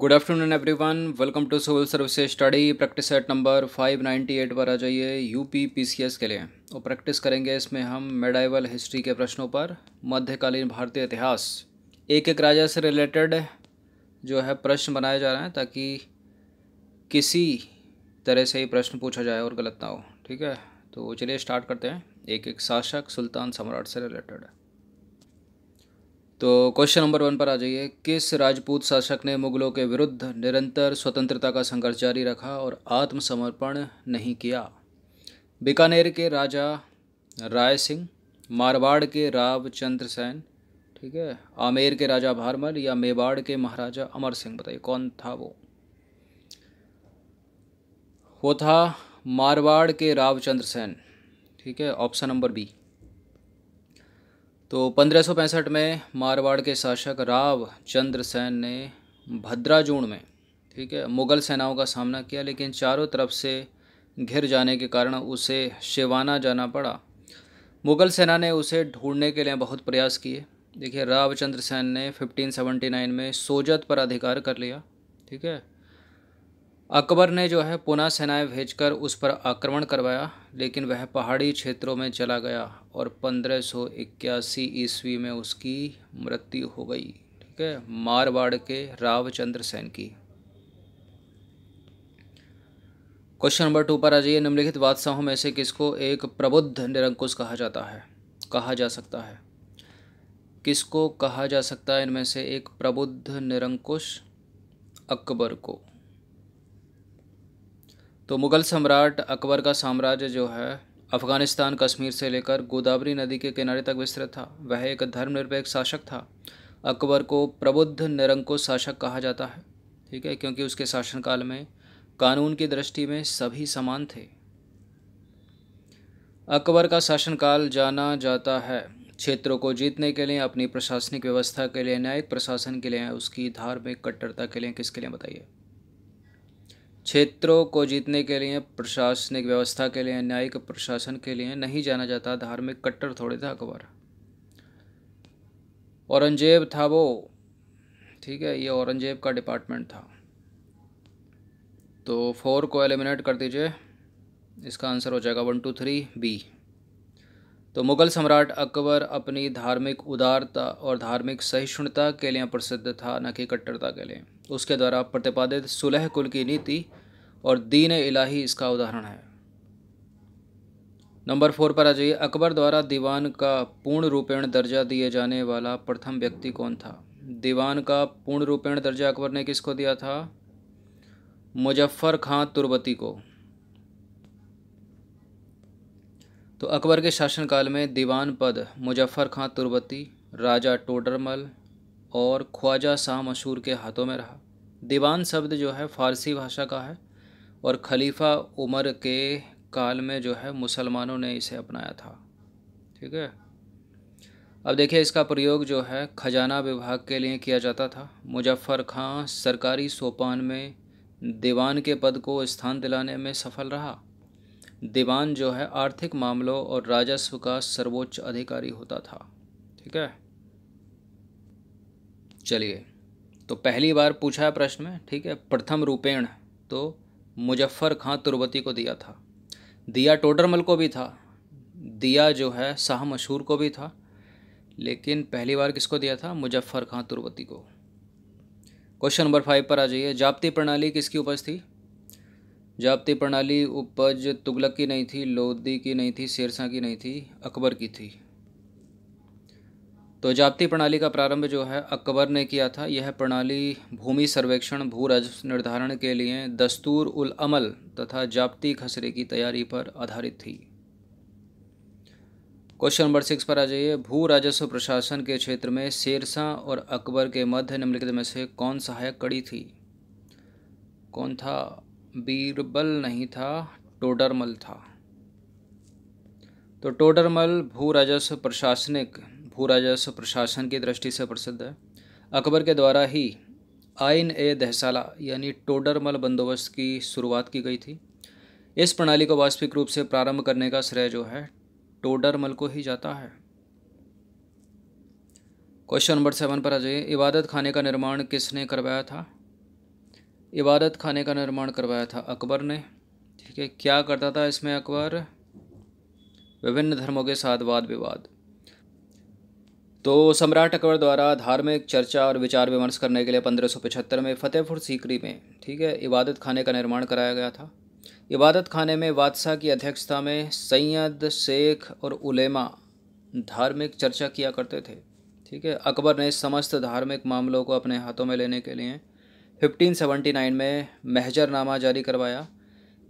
good afternoon every one welcome to civil services study practice set number five ninety eight पर आ जाइए U P P C S के लिए और तो प्रैक्टिस करेंगे इसमें हम मेडाइवल हिस्ट्री के प्रश्नों पर मध्यकालीन भारतीय इतिहास एक एक राजा से रिलेटेड जो है प्रश्न बनाए जा रहे हैं ताकि किसी तरह से ही प्रश्न पूछा जाए और गलत ना हो ठीक है तो चलिए स्टार्ट करते हैं एक एक शासक सुल्तान सम्राट से रिलेटेड है तो क्वेश्चन नंबर वन पर आ जाइए किस राजपूत शासक ने मुगलों के विरुद्ध निरंतर स्वतंत्रता का संघर्ष जारी रखा और आत्मसमर्पण नहीं किया बीकानेर के राजा राय सिंह मारवाड़ के राव चंद्र सेन ठीक है आमेर के राजा भारमल या मेवाड़ के महाराजा अमर सिंह बताइए कौन था वो वो था मारवाड़ के राव चंद्र सेन ठीक है ऑप्शन नंबर बी तो पंद्रह में मारवाड़ के शासक राव चंद्र सेन ने भद्राजूण में ठीक है मुग़ल सेनाओं का सामना किया लेकिन चारों तरफ से घिर जाने के कारण उसे शिवाना जाना पड़ा मुग़ल सेना ने उसे ढूंढने के लिए बहुत प्रयास किए देखिए रावचंद्र सेन ने 1579 में सोजत पर अधिकार कर लिया ठीक है अकबर ने जो है पुनः सेनाएं भेजकर उस पर आक्रमण करवाया लेकिन वह पहाड़ी क्षेत्रों में चला गया और पंद्रह सौ इक्यासी ईस्वी में उसकी मृत्यु हो गई ठीक है मारवाड़ के रावचंद्र सेन की क्वेश्चन नंबर टू पर आ जाइए निम्नलिखित बादशाहों में से किसको एक प्रबुद्ध निरंकुश कहा जाता है कहा जा सकता है किसको कहा जा सकता है इनमें से एक प्रबुद्ध निरंकुश अकबर को तो मुग़ल सम्राट अकबर का साम्राज्य जो है अफ़गानिस्तान कश्मीर से लेकर गोदावरी नदी के किनारे तक विस्तृत था वह एक धर्मनिरपेक्ष शासक था अकबर को प्रबुद्ध निरंकुश शासक कहा जाता है ठीक है क्योंकि उसके शासनकाल में कानून की दृष्टि में सभी समान थे अकबर का शासनकाल जाना जाता है क्षेत्रों को जीतने के लिए अपनी प्रशासनिक व्यवस्था के लिए न्यायिक प्रशासन के लिए उसकी धार्मिक कट्टरता के लिए किसके लिए बताइए क्षेत्रों को जीतने के लिए प्रशासनिक व्यवस्था के लिए न्यायिक प्रशासन के लिए नहीं जाना जाता धार्मिक कट्टर थोड़े थे अकबर औरंगजेब था वो ठीक है ये औरंगजेब का डिपार्टमेंट था तो फोर को एलिमिनेट कर दीजिए इसका आंसर हो जाएगा वन टू थ्री बी तो मुग़ल सम्राट अकबर अपनी धार्मिक उदारता और धार्मिक सहिष्णुता के लिए प्रसिद्ध था न कि कट्टरता के लिए उसके द्वारा प्रतिपादित सुलह कुल की नीति और दीन इलाही इसका उदाहरण है नंबर फोर पर आ जाइए अकबर द्वारा दीवान का पूर्ण रूपेण दर्जा दिए जाने वाला प्रथम व्यक्ति कौन था दीवान का पूर्ण रूपेण दर्जा अकबर ने किसको दिया था मुजफ्फर खां तुर्बती को तो अकबर के शासनकाल में दीवान पद मुजफ्फर खां तुर्बती राजा टोडरमल और ख्वाजा शाह मशहूर के हाथों में रहा दीवान शब्द जो है फारसी भाषा का है और खलीफा उमर के काल में जो है मुसलमानों ने इसे अपनाया था ठीक है अब देखिए इसका प्रयोग जो है खजाना विभाग के लिए किया जाता था मुजफ्फ़र खां सरकारी सोपान में दीवान के पद को स्थान दिलाने में सफल रहा दीवान जो है आर्थिक मामलों और राजस्व का सर्वोच्च अधिकारी होता था ठीक है चलिए तो पहली बार पूछा है प्रश्न में ठीक है प्रथम रूपेण तो मुजफ्फ़र खां तुरबती को दिया था दिया टोडरमल को भी था दिया जो है शाह मशहूर को भी था लेकिन पहली बार किसको दिया था मुजफ्फ़र खां तुरबती को क्वेश्चन नंबर फाइव पर आ जाइए जापती प्रणाली किसकी उपज थी जापती प्रणाली उपज तुगलक की नहीं थी लोदी की नहीं थी शेरशाह की नहीं थी अकबर की थी तो जापती प्रणाली का प्रारंभ जो है अकबर ने किया था यह प्रणाली भूमि सर्वेक्षण भू राजस्व निर्धारण के लिए दस्तूर उल अमल तथा जापती खसरे की तैयारी पर आधारित थी क्वेश्चन नंबर सिक्स पर आ जाइए भू राजस्व प्रशासन के क्षेत्र में शेरसा और अकबर के मध्य निम्नलिखित में से कौन सहायक कड़ी थी कौन था बीरबल नहीं था टोडरमल था तो टोडरमल भू राजस्व प्रशासनिक भू राजस्व प्रशासन की दृष्टि से प्रसिद्ध है अकबर के द्वारा ही आइन ए दहसाला यानी टोडरमल बंदोबस्त की शुरुआत की गई थी इस प्रणाली को वास्तविक रूप से प्रारंभ करने का श्रेय जो है टोडरमल को ही जाता है क्वेश्चन नंबर सेवन पर आ जाइए इबादत खाने का निर्माण किसने करवाया था इबादत खाने का निर्माण करवाया था अकबर ने ठीक है क्या करता था इसमें अकबर विभिन्न धर्मों के साथ वाद विवाद तो सम्राट अकबर द्वारा धार्मिक चर्चा और विचार विमर्श करने के लिए पंद्रह में फ़तेहपुर सीकरी में ठीक है इबादत खाने का निर्माण कराया गया था इबादत खाने में बादशाह की अध्यक्षता में सैयद शेख और उलेमा धार्मिक चर्चा किया करते थे ठीक है अकबर ने समस्त धार्मिक मामलों को अपने हाथों में लेने के लिए 1579 में महजरनामा जारी करवाया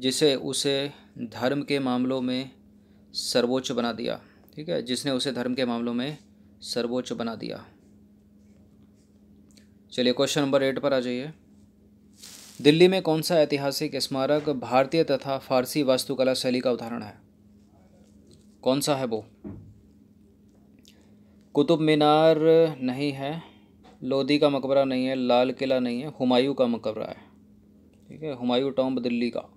जिसे उसे धर्म के मामलों में सर्वोच्च बना दिया ठीक है जिसने उसे धर्म के मामलों में सर्वोच्च बना दिया चलिए क्वेश्चन नंबर एट पर आ जाइए दिल्ली में कौन सा ऐतिहासिक स्मारक भारतीय तथा फारसी वास्तुकला शैली का उदाहरण है कौन सा है वो कुतुब मीनार नहीं है लोधी का मकबरा नहीं है लाल किला नहीं है हुमायूं का मकबरा है ठीक है हुमायूं टॉम्ब दिल्ली का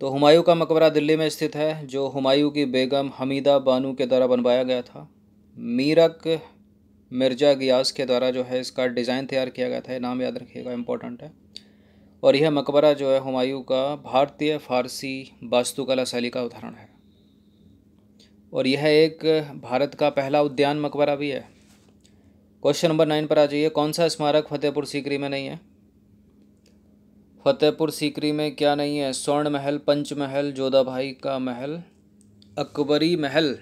तो हुमायूं का मकबरा दिल्ली में स्थित है जो हुमायूं की बेगम हमीदा बानू के द्वारा बनवाया गया था मीरक मिर्जा गियास के द्वारा जो है इसका डिज़ाइन तैयार किया गया था नाम याद रखिएगा इम्पोर्टेंट है और यह मकबरा जो है हुमायूं का भारतीय फारसी वास्तुकला शैली का उदाहरण है और यह एक भारत का पहला उद्यान मकबरा भी है क्वेश्चन नंबर नाइन पर आ जाइए कौन सा स्मारक फतेहपुर सीकरी में नहीं है फतेहपुर सीकरी में क्या नहीं है स्वर्ण महल पंचमहल जोधा भाई का महल अकबरी महल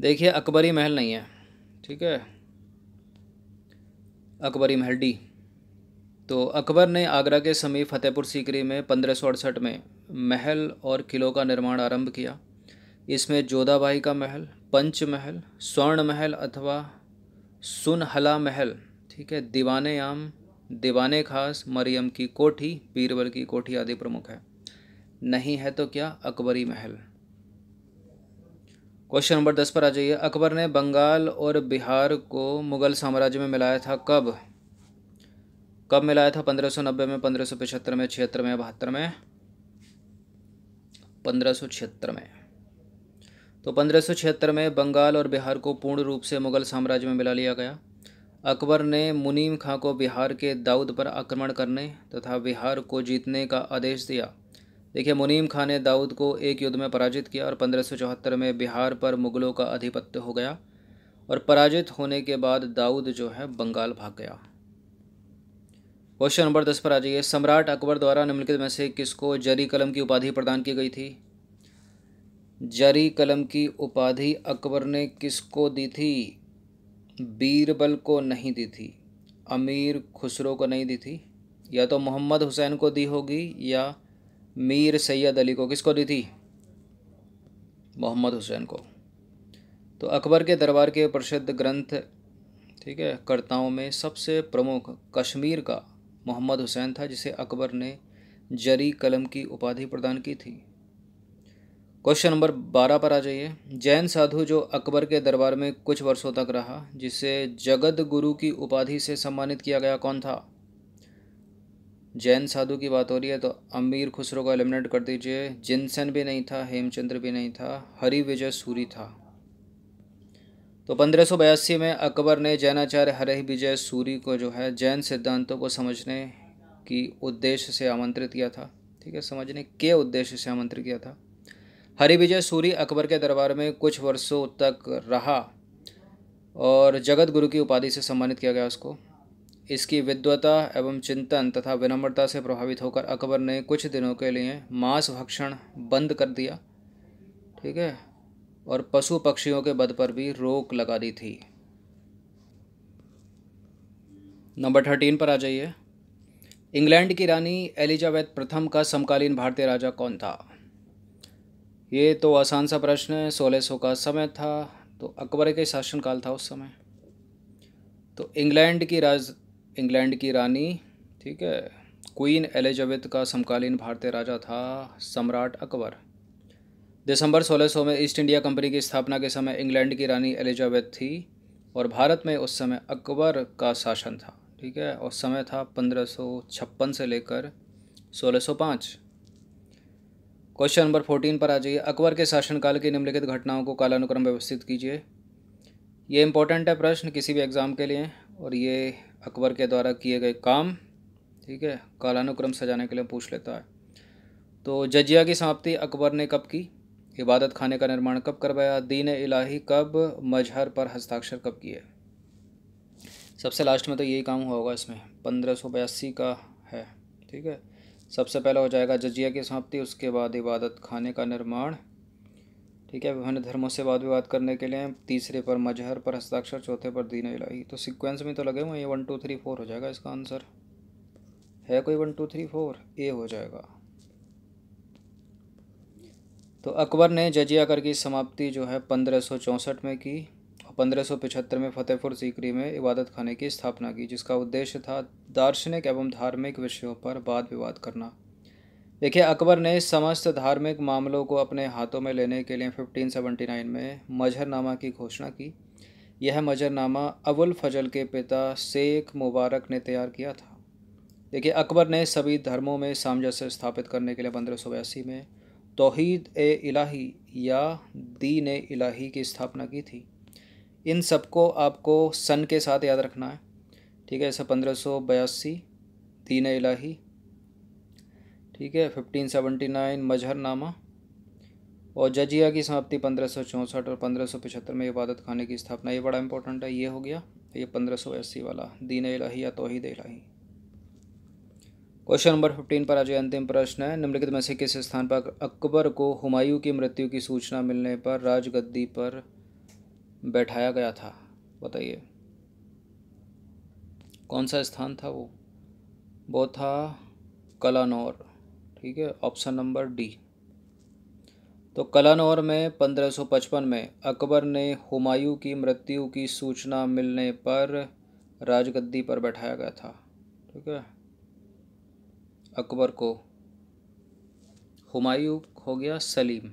देखिए अकबरी महल नहीं है ठीक है अकबरी महल डी तो अकबर ने आगरा के समीप फतेहपुर सीकरी में पंद्रह में महल और किलों का निर्माण आरंभ किया इसमें जोधाबाई का महल पंच महल स्वर्ण महल अथवा सुनहला महल ठीक है दीवाने आम दीवाने खास मरियम की कोठी बीरबल की कोठी आदि प्रमुख है नहीं है तो क्या अकबरी महल क्वेश्चन नंबर दस पर आ जाइए अकबर ने बंगाल और बिहार को मुगल साम्राज्य में मिलाया था कब कब मिलाया था पंद्रह सौ नब्बे में पंद्रह सौ पिछहत्तर में छिहत्तर में बहत्तर में पंद्रह सौ छिहत्तर में तो पंद्रह सौ छिहत्तर में बंगाल और बिहार को पूर्ण रूप से मुगल साम्राज्य में मिला लिया गया अकबर ने मुनीम खां को बिहार के दाऊद पर आक्रमण करने तथा बिहार को जीतने का आदेश दिया देखिए मुनीम खान ने दाऊद को एक युद्ध में पराजित किया और पंद्रह में बिहार पर मुग़लों का आधिपत्य हो गया और पराजित होने के बाद दाऊद जो है बंगाल भाग गया क्वेश्चन नंबर दस पर आ जाइए सम्राट अकबर द्वारा निम्नलिखित में से किसको जरी कलम की उपाधि प्रदान की गई थी जरी कलम की उपाधि अकबर ने किसको दी थी बीरबल को नहीं दी थी अमीर खुसरो को नहीं दी थी या तो मोहम्मद हुसैन को दी होगी या मीर सैयद अली को किसको दी थी मोहम्मद हुसैन को तो अकबर के दरबार के प्रसिद्ध ग्रंथ ठीक है कर्ताओं में सबसे प्रमुख कश्मीर का मोहम्मद हुसैन था जिसे अकबर ने जरी कलम की उपाधि प्रदान की थी क्वेश्चन नंबर बारह पर आ जाइए जैन साधु जो अकबर के दरबार में कुछ वर्षों तक रहा जिसे जगत गुरु की उपाधि से सम्मानित किया गया कौन था जैन साधु की बात हो रही है तो अमीर खुसरो को एलिमिनेट कर दीजिए जिनसन भी नहीं था हेमचंद्र भी नहीं था हरि विजय सूरी था तो पंद्रह में अकबर ने जैनाचार्य हरि विजय सूरी को जो है जैन सिद्धांतों को समझने की उद्देश्य से आमंत्रित किया था ठीक है समझने के उद्देश्य से आमंत्रित किया था हरि विजय सूरी अकबर के दरबार में कुछ वर्षों तक रहा और जगत गुरु की उपाधि से सम्मानित किया गया उसको इसकी विद्वता एवं चिंतन तथा विनम्रता से प्रभावित होकर अकबर ने कुछ दिनों के लिए मांस भक्षण बंद कर दिया ठीक है और पशु पक्षियों के बद पर भी रोक लगा दी थी नंबर थर्टीन पर आ जाइए इंग्लैंड की रानी एलिजाबेथ प्रथम का समकालीन भारतीय राजा कौन था ये तो आसान सा प्रश्न है सोलह सौ का समय था तो अकबर के शासनकाल था उस समय तो इंग्लैंड की राज इंग्लैंड की रानी ठीक है क्वीन एलिजाबेथ का समकालीन भारतीय राजा था सम्राट अकबर दिसंबर 1600 में ईस्ट इंडिया कंपनी की स्थापना के समय इंग्लैंड की रानी एलिजाबेथ थी और भारत में उस समय अकबर का शासन था ठीक है और समय था छप्पन से लेकर 1605 क्वेश्चन नंबर 14 पर आ जाइए अकबर के शासनकाल की निम्नलिखित घटनाओं को कालानुक्रम व्यवस्थित कीजिए ये इंपॉर्टेंट है प्रश्न किसी भी एग्ज़ाम के लिए और ये अकबर के द्वारा किए गए काम ठीक है कालानुक्रम सजाने के लिए पूछ लेता है तो जजिया की समाप्ति अकबर ने कब की इबादत खाने का निर्माण कब करवाया दीन इलाही कब मजहर पर हस्ताक्षर कब किए सबसे लास्ट में तो यही काम हुआ होगा इसमें पंद्रह सौ बयासी का है ठीक है सबसे पहला हो जाएगा जजिया की समाप्ति उसके बाद इबादत खाने का निर्माण ठीक है विभिन्न धर्मों से वाद विवाद करने के लिए तीसरे पर मजहर पर हस्ताक्षर चौथे पर दीन इलाही तो सिक्वेंस में तो लगे हुए ये वन टू थ्री फोर हो जाएगा इसका आंसर है कोई one two three four A हो जाएगा तो अकबर ने जजिया कर की समाप्ति जो है पंद्रह में की और पंद्रह में फतेहपुर सीकरी में इबादत खाने की स्थापना की जिसका उद्देश्य था दार्शनिक एवं धार्मिक विषयों पर वाद विवाद करना देखिए अकबर ने समस्त धार्मिक मामलों को अपने हाथों में लेने के लिए 1579 में मजहरनामा की घोषणा की यह मजहरनामा अबुल फजल के पिता शेख मुबारक ने तैयार किया था देखिए अकबर ने सभी धर्मों में सामंजस्य स्थापित करने के लिए पंद्रह में तोहीद ए इलाही या दीन ए इलाही की स्थापना की थी इन सबको आपको सन के साथ याद रखना है ठीक है ऐसा पंद्रह सौ बयासी दीन इलाही ठीक है फिफ्टीन सेवेंटी नाइन मजहरनामा और जजिया की समाप्ति पंद्रह सौ चौंसठ और पंद्रह सौ पचहत्तर में इबादत खाने की स्थापना ये बड़ा इंपॉर्टेंट है ये हो गया ये पंद्रह सौ अस्सी वाला दीन इलाही या Tauhid Ilahi question number fifteen पर आज अंतिम प्रश्न है निम्नलिखित में से किस स्थान पर अकबर को हुमायूं की मृत्यु की सूचना मिलने पर राजगद्दी पर बैठाया गया था बताइए कौन सा स्थान था वो वो था कलानौर ठीक है ऑप्शन नंबर डी तो कलानौर में 1555 में अकबर ने हुमायूं की मृत्यु की सूचना मिलने पर राजगद्दी पर बैठाया गया था ठीक है अकबर को हुमायूं हो गया सलीम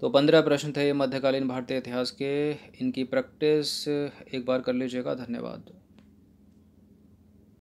तो पंद्रह प्रश्न थे मध्यकालीन भारतीय इतिहास के इनकी प्रैक्टिस एक बार कर लीजिएगा धन्यवाद